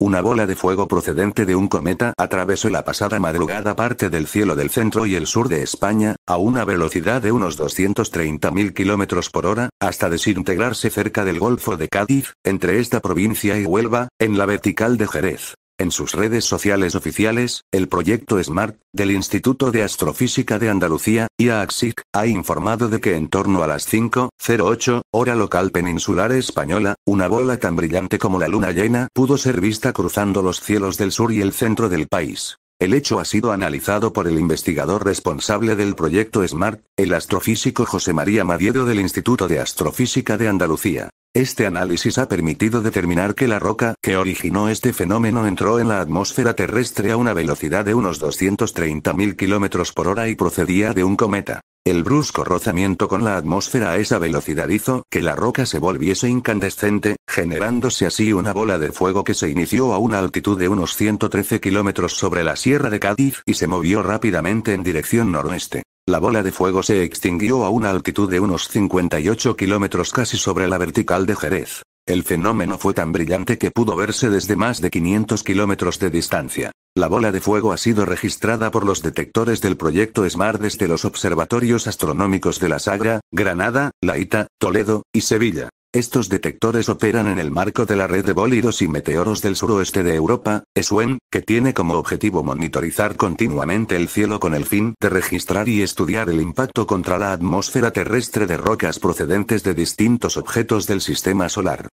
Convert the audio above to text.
Una bola de fuego procedente de un cometa atravesó la pasada madrugada parte del cielo del centro y el sur de España, a una velocidad de unos 230.000 km por hora, hasta desintegrarse cerca del Golfo de Cádiz, entre esta provincia y Huelva, en la vertical de Jerez. En sus redes sociales oficiales, el proyecto SMART, del Instituto de Astrofísica de Andalucía, IAACSIC, ha informado de que en torno a las 5.08, hora local peninsular española, una bola tan brillante como la luna llena pudo ser vista cruzando los cielos del sur y el centro del país. El hecho ha sido analizado por el investigador responsable del proyecto SMART, el astrofísico José María Madiedo del Instituto de Astrofísica de Andalucía. Este análisis ha permitido determinar que la roca que originó este fenómeno entró en la atmósfera terrestre a una velocidad de unos 230.000 km por hora y procedía de un cometa. El brusco rozamiento con la atmósfera a esa velocidad hizo que la roca se volviese incandescente, generándose así una bola de fuego que se inició a una altitud de unos 113 kilómetros sobre la Sierra de Cádiz y se movió rápidamente en dirección noroeste. La bola de fuego se extinguió a una altitud de unos 58 kilómetros casi sobre la vertical de Jerez. El fenómeno fue tan brillante que pudo verse desde más de 500 kilómetros de distancia. La bola de fuego ha sido registrada por los detectores del proyecto SMART desde los observatorios astronómicos de La Sagra, Granada, Laita, Toledo y Sevilla. Estos detectores operan en el marco de la red de bólidos y meteoros del suroeste de Europa, ESWEN, que tiene como objetivo monitorizar continuamente el cielo con el fin de registrar y estudiar el impacto contra la atmósfera terrestre de rocas procedentes de distintos objetos del sistema solar.